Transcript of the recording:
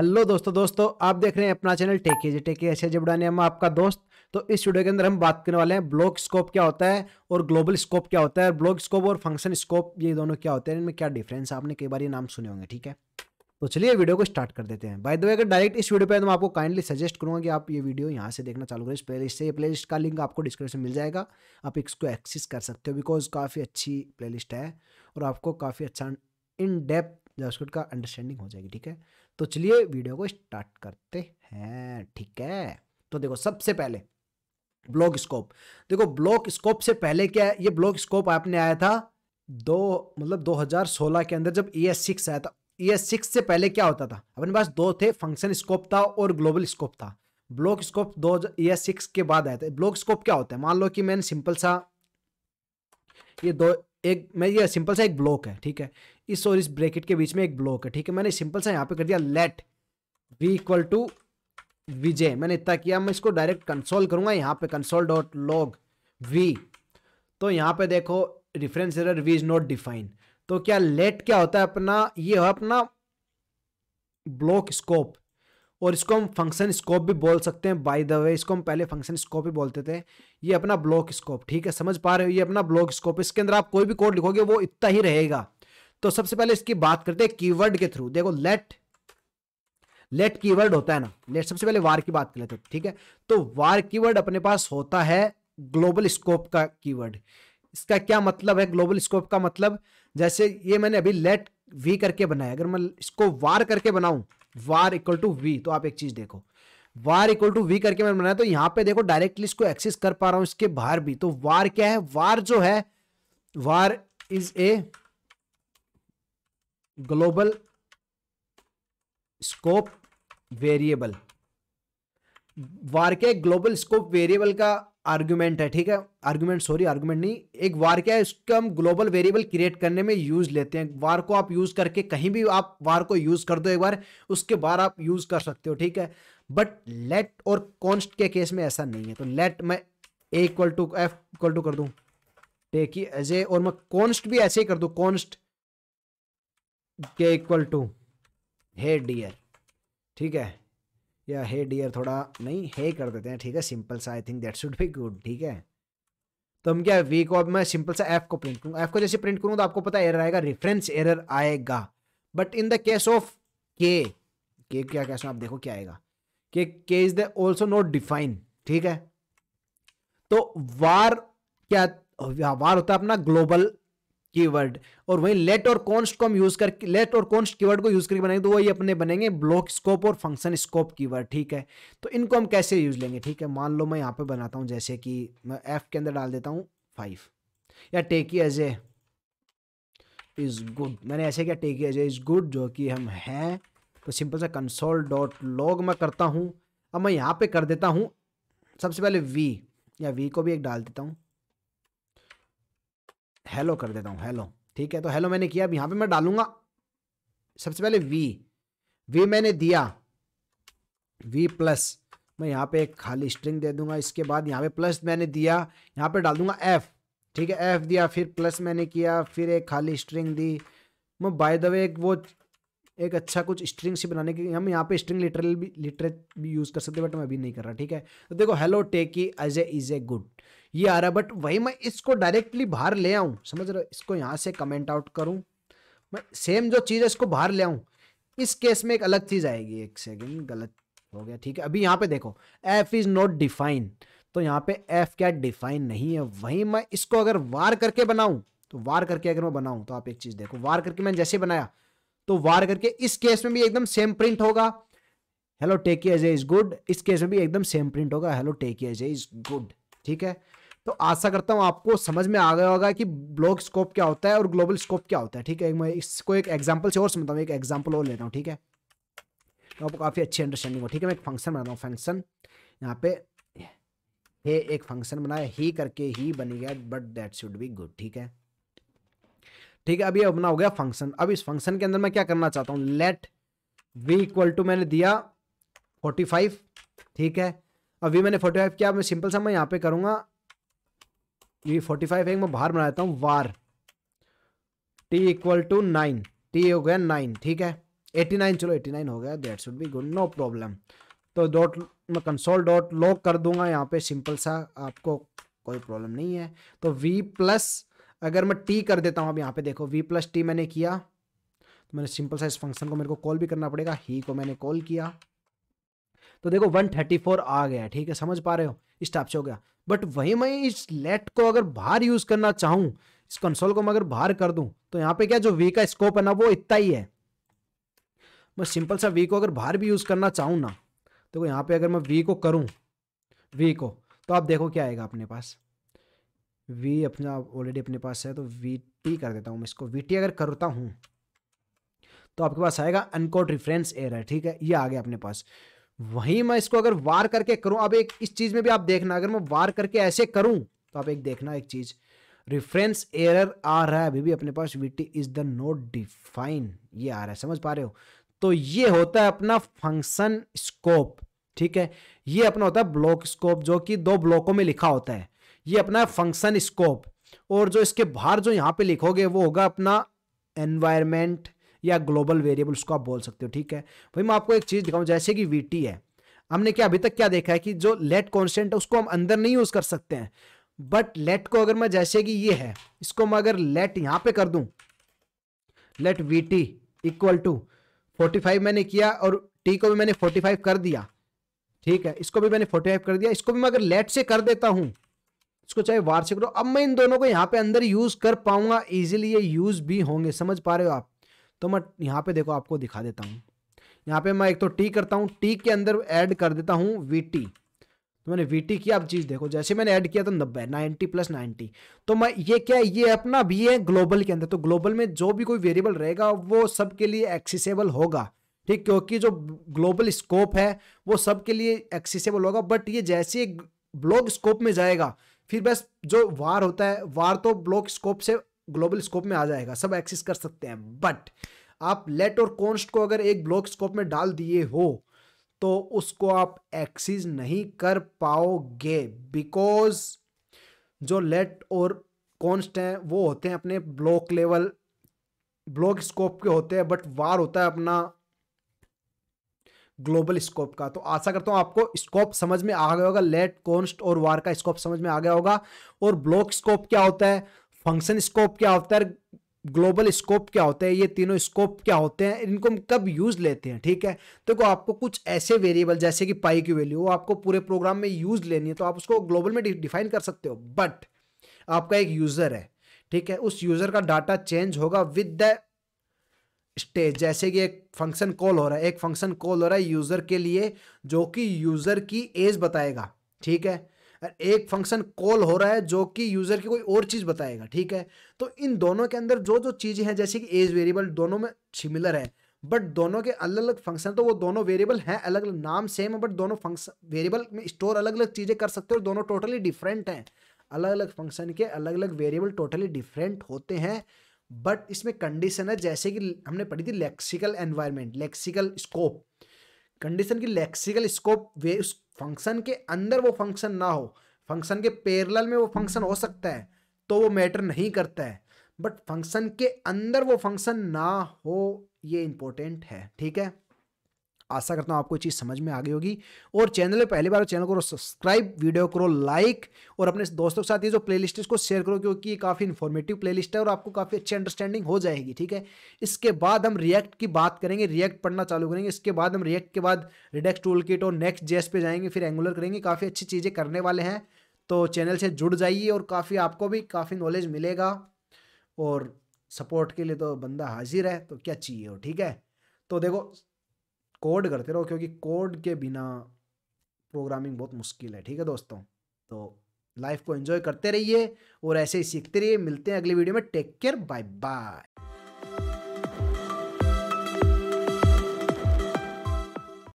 hello दोस्तों दोस्तों आप देख रहे हैं अपना चैनल टेके जी टेके ऐसे जबड़ाने में आपका दोस्त तो इस वीडियो के अंदर हम बात करने वाले हैं ब्लॉक स्कोप क्या होता है और ग्लोबल स्कोप क्या होता है ब्लॉक स्कोप और फंक्शन स्कोप ये दोनों क्या होते हैं इनमें क्या डिफरेंस है आपने कई बार ये नाम सुने होंगे ठीक है तो चलिए वीडियो को स्टार्ट कर देते हैं बाय द वे अगर डायरेक्ट इस वीडियो पर तो मैं आपको काइंडली सजेस्ट करूँगा कि आप ये वीडियो यहाँ से देखना चालू करें इस प्लेलिस्ट से प्लेलिस्ट का लिंक आपको डिस्क्रिप्शन मिल जाएगा आप इसको एक्सेस कर सकते हो बिकॉज काफ़ी अच्छी प्लेलिस्ट है और आपको काफ़ी अच्छा इन डेप्थ जावास्क्रिप्ट का अंडरस्टैंडिंग हो जाएगी ठीक है तो चलिए वीडियो को स्टार्ट करते हैं ठीक है तो देखो सबसे पहले ब्लॉक स्कोप देखो ब्लॉक स्कोप से पहले क्या है ये ब्लॉक स्कोप आपने आया था दो मतलब 2016 के अंदर जब ई एस सिक्स आया था ई एस सिक्स से पहले क्या होता था अपने पास दो थे फंक्शन स्कोप था और ग्लोबल स्कोप था ब्लॉक स्कोप दो ई एस सिक्स के बाद आया था ब्लॉक स्कोप क्या होता है मान लो कि मैंने सिंपल सा ये दो एक मैं ये सिंपल सा एक ब्लॉक है ठीक है इस और इस ब्रैकेट के बीच में एक ब्लॉक है ठीक है मैंने सिंपल सा यहाँ पे कर दिया let v equal to Vijay मैंने इतना किया मैं इसको डायरेक्ट कंसोल करूंगा यहाँ पे कंसोल डॉट लॉग वी तो यहाँ पे देखो reference error v is not define तो क्या लेट क्या होता है अपना ये हो अपना ब्लॉक स्कोप और इसको हम फंक्शन स्कोप भी बोल सकते हैं बाय द वे इसको हम पहले फंक्शन स्कोप ही बोलते थे ये अपना ब्लॉक स्कोप ठीक है समझ पा रहे हो ये अपना ब्लॉक स्कोप इसके अंदर आप कोई भी कोड लिखोगे वो इतना ही रहेगा तो सबसे पहले इसकी बात करते हैं कीवर्ड के थ्रू देखो लेट लेट कीवर्ड होता है ना लेट सबसे पहले वार की बात कर लेते ठीक है तो वार कीवर्ड अपने पास होता है ग्लोबल स्कोप का कीवर्ड इसका क्या मतलब है ग्लोबल स्कोप का मतलब जैसे ये मैंने अभी लेट वी करके बनाया अगर मैं इसको वार करके बनाऊं वार इक्वल टू वी तो आप एक चीज देखो वार इक्वल टू वी करके मैंने बनाया तो यहां पे देखो डायरेक्टली इसको एक्सेस कर पा रहा हूं इसके बाहर भी तो वार क्या है वार जो है var is a global scope variable var के ग्लोबल स्कोप वेरिएबल का आर्ग्यूमेंट है ठीक है आर्ग्यूमेंट सॉरी आर्ग्यूमेंट नहीं एक वार क्या है इसको हम ग्लोबल वेरिएबल क्रिएट करने में यूज लेते हैं वार को आप यूज करके कहीं भी आप वार को यूज कर दो एक बार उसके बाद आप यूज कर सकते हो ठीक है बट लेट और कॉन्स्ट के केस में ऐसा नहीं है तो लेट मैं a equal to f equal to कर दू टेक एज ए और मैं कॉन्स्ट भी ऐसे ही कर दू कॉन्स्ट के इक्वल टू हे डियर ठीक है या हे डियर थोड़ा नहीं हे कर देते हैं ठीक है सिंपल सा आई थिंक दैट शुड भी गुड ठीक है तो हम क्या वी को अब मैं सिंपल सा एफ को प्रिंट करूँगा एफ को जैसे प्रिंट करूँ तो आपको पता एरर आएगा रेफरेंस एरर आएगा but in the case of K K क्या कैसे आप देखो क्या आएगा K K is the also not define ठीक है तो वार क्या वार होता है अपना ग्लोबल कीवर्ड और वही लेट और कॉन्स्ट को हम यूज करके लेट और कॉन्स्ट कीवर्ड को यूज करके बनाएंगे तो वही अपने बनेंगे ब्लॉक स्कोप और फंक्शन स्कोप कीवर्ड ठीक है तो इनको हम कैसे यूज लेंगे ठीक है मान लो मैं यहाँ पे बनाता हूँ जैसे कि मैं एफ के अंदर डाल देता हूँ फाइव या techie age a is good मैंने ऐसे क्या techie age a is good जो कि हम हैं तो सिंपल सा कंसोल डॉट लॉग मैं करता हूँ अब मैं यहाँ पे कर देता हूँ सबसे पहले वी या वी को भी एक डाल देता हूँ हेलो कर देता हूँ हेलो ठीक है तो हेलो मैंने किया अब यहाँ पे मैं डालूंगा सबसे पहले वी वी मैंने दिया वी प्लस मैं यहाँ पे एक खाली स्ट्रिंग दे दूंगा इसके बाद यहाँ पे प्लस मैंने दिया यहाँ पे डाल दूंगा एफ ठीक है एफ दिया फिर प्लस मैंने किया फिर एक खाली स्ट्रिंग दी मैं बाय द वे एक वो एक अच्छा कुछ स्ट्रिंग से बनाने की हम यहाँ पे स्ट्रिंग लिटरल भी लिटरेट भी यूज़ कर सकते बट मैं अभी नहीं कर रहा ठीक है तो देखो hello e age a is a good ये आ रहा है बट वही मैं इसको डायरेक्टली बाहर ले आऊँ समझ रहे इसको यहाँ से कमेंट आउट करूँ मैं सेम जो चीज़ है इसको बाहर ले आऊँ इस केस में एक अलग चीज़ आएगी एक सेकेंड गलत हो गया ठीक है अभी यहाँ पे देखो एफ इज़ नॉट डिफाइन तो यहाँ पे एफ क्या डिफाइन नहीं है वहीं मैं इसको अगर वार करके बनाऊँ तो वार करके अगर मैं बनाऊँ तो आप एक चीज़ देखो वार करके मैंने जैसे बनाया तो वार करके इस केस में भी एकदम सेम प्रिंट होगा hello take age is good इस केस में भी एकदम सेम प्रिंट होगा hello take age is good ठीक है तो आशा करता हूं आपको समझ में आ गया होगा कि ब्लॉक स्कोप क्या होता है और ग्लोबल स्कोप क्या होता है ठीक है मैं इसको एक एग्जाम्पल से और समझता हूँ एक एग्जाम्पल और लेता हूँ ठीक है तो आपको काफ़ी अच्छी अंडरस्टैंडिंग हो ठीक है मैं एक फंक्शन बनाता हूँ फंक्शन यहाँ पे हे एक फंक्शन बनाया ही करके ही बन गया but that should be good ठीक है ठीक है अब ये अपना हो गया फंक्शन अब इस फंक्शन के अंदर मैं क्या करना चाहता हूँ लेट वी इक्वल टू मैंने दिया 45 ठीक है अब वी मैंने 45 फाइव किया मैं सिंपल सा मैं यहाँ पे करूँगा वी फोर्टी फाइव एक मैं बाहर बना देता हूँ var t equal to nine t हो गया नाइन ठीक है एटी नाइन चलो एटी नाइन हो गया that should be good no problem तो डॉट मैं कंसोल डॉट लॉक कर दूंगा यहाँ पे सिंपल सा आपको कोई प्रॉब्लम नहीं है तो वी प्लस अगर मैं टी कर देता हूँ अब यहाँ पे देखो वी प्लस टी मैंने किया तो मैंने सिंपल साइज फंक्शन को मेरे को कॉल भी करना पड़ेगा ही को मैंने कॉल किया तो देखो 134 आ गया ठीक है समझ पा रहे हो इस टाइप से हो गया बट वही मैं इस लेट को अगर बाहर यूज करना चाहूँ इस कंसोल को मैं अगर बाहर कर दूँ तो यहाँ पे क्या जो वी का स्कोप है ना वो इतना ही है मैं सिंपल सा वी को अगर बाहर भी यूज करना चाहूँ ना तो यहाँ पे अगर मैं वी को करूँ वी को तो आप देखो क्या आएगा अपने पास वी अपना ऑलरेडी अपने पास है तो वी टी कर देता हूँ मैं इसको वी टी अगर करता हूँ तो आपके पास आएगा अनकोट रिफरेंस है ठीक है ये आ गया अपने पास वहीं मैं इसको अगर वार करके करूँ अब एक इस चीज में भी आप देखना अगर मैं वार करके ऐसे करूं तो आप एक देखना एक चीज रिफरेंस एरर आ रहा है अभी भी अपने पास v t is the not define ये आ रहा है समझ पा रहे हो तो ये होता है अपना फंक्शन स्कोप ठीक है ये अपना होता है ब्लॉक स्कोप जो कि दो ब्लॉकों में लिखा होता है ये अपना फंक्शन स्कोप और जो इसके बाहर जो यहाँ पे लिखोगे वो होगा अपना एनवायरमेंट या ग्लोबल वेरिएबल उसको आप बोल सकते हो ठीक है भाई मैं आपको एक चीज़ दिखाऊँ जैसे कि वी है हमने क्या अभी तक क्या देखा है कि जो लेट कॉन्स्टेंट है उसको हम अंदर नहीं यूज़ कर सकते हैं बट लेट को अगर मैं जैसे कि ये है इसको मैं अगर लेट यहाँ पर कर दूँ let V T equal to forty five मैंने किया और टी को भी मैंने फोर्टी फाइव कर दिया ठीक है इसको भी मैंने फोर्टी फाइव कर दिया इसको भी मैं अगर लेट से कर देता हूँ इसको चाहे वार्षिक रो अब मैं इन दोनों को यहाँ पे अंदर यूज कर पाऊंगा इजिली ये यूज भी होंगे समझ पा रहे हो आप तो मैं यहाँ पे देखो आपको दिखा देता हूँ यहाँ पे मैं एक तो टी करता हूँ टी के अंदर ऐड कर देता हूँ वी तो मैंने वी किया अब चीज़ देखो जैसे मैंने ऐड किया तो नब्बे नाइन्टी प्लस नाइन्टी तो मैं ये क्या ये अपना भी है ग्लोबल के अंदर तो ग्लोबल में जो भी कोई वेरिएबल रहेगा वो सबके लिए एक्सेसेबल होगा ठीक क्योंकि जो ग्लोबल स्कोप है वो सबके लिए एक्सेसेबल होगा बट ये जैसे ब्लॉग स्कोप में जाएगा फिर बस जो वार होता है वार तो ब्लॉक स्कोप से ग्लोबल स्कोप में आ जाएगा सब एक्सेस कर सकते हैं बट आप लेट और कॉन्स्ट को अगर एक ब्लॉक स्कोप में डाल दिए हो तो उसको आप एक्सेस नहीं कर पाओगे बिकॉज जो लेट और कॉन्स्ट हैं वो होते हैं अपने ब्लॉक लेवल ब्लॉक स्कोप के होते हैं बट वार होता है अपना ग्लोबल स्कोप का तो आशा करता हूँ आपको स्कोप समझ में आ गया होगा लेट कॉन्स्ट और वार का स्कोप समझ में आ गया होगा और ब्लॉक स्कोप क्या होता है फंक्शन स्कोप क्या होता है ग्लोबल स्कोप क्या होते हैं ये तीनों स्कोप क्या होते हैं इनको हम कब यूज लेते हैं ठीक है देखो तो आपको कुछ ऐसे वेरिएबल जैसे कि पाई की वैल्यू वो आपको पूरे प्रोग्राम में यूज लेनी है तो आप उसको ग्लोबल में डिफाइन कर सकते हो बट आपका एक यूजर है ठीक है उस यूजर का डाटा चेंज होगा विद द स्टेज जैसे कि एक फंक्शन कॉल हो रहा है एक फंक्शन कॉल हो रहा है यूज़र के लिए जो कि यूज़र की एज बताएगा ठीक है एक फंक्शन कॉल हो रहा है जो कि यूज़र की कोई और चीज़ बताएगा ठीक है तो इन दोनों के अंदर जो जो चीज़ें हैं जैसे कि एज वेरिएबल दोनों में सिमिलर है बट दोनों के अलग अलग फंक्शन तो वो दोनों वेरिएबल हैं अलग अलग नाम सेम है बट दोनों फंक्शन वेरिएबल में स्टोर अलग अलग चीज़ें कर सकते हो दोनों टोटली डिफरेंट हैं अलग अलग फंक्शन के अलग अलग वेरिएबल टोटली डिफरेंट होते हैं बट इसमें कंडीशन है जैसे कि हमने पढ़ी थी lexical environment lexical scope condition की लेक्सिकल स्कोप वे उस फंक्शन के अंदर वो फंक्शन ना हो फंक्शन के पेरल में वो फंक्शन हो सकता है तो वो मैटर नहीं करता है बट फंक्शन के अंदर वो फंक्शन ना हो ये इंपॉर्टेंट है ठीक है आशा करता हूँ आपको चीज़ समझ में आ गई होगी और चैनल पर पहली बार चैनल को सब्सक्राइब वीडियो करो लाइक और अपने दोस्तों के साथ ये जो प्लेलिस्ट है इसको शेयर करो क्योंकि ये काफ़ी इन्फॉर्मेटिव प्लेलिस्ट है और आपको काफ़ी अच्छी अंडरस्टैंडिंग हो जाएगी ठीक है इसके बाद हम रिएक्ट की बात करेंगे रिएक्ट पढ़ना चालू करेंगे इसके बाद हम रिएक्ट के बाद रिडेक्स टूल किट और नेक्स्ट जेस पे जाएंगे फिर एंगुलर करेंगे काफ़ी अच्छी चीज़ें करने वाले हैं तो चैनल से जुड़ जाइए और काफ़ी आपको भी काफ़ी नॉलेज मिलेगा और सपोर्ट के लिए तो बंदा हाजिर है तो क्या चाहिए हो ठीक है तो देखो कोड करते रहो क्योंकि कोड के बिना प्रोग्रामिंग बहुत मुश्किल है ठीक है दोस्तों तो लाइफ को एंजॉय करते रहिए और ऐसे ही सीखते रहिए मिलते हैं अगली वीडियो में टेक केयर बाय बाय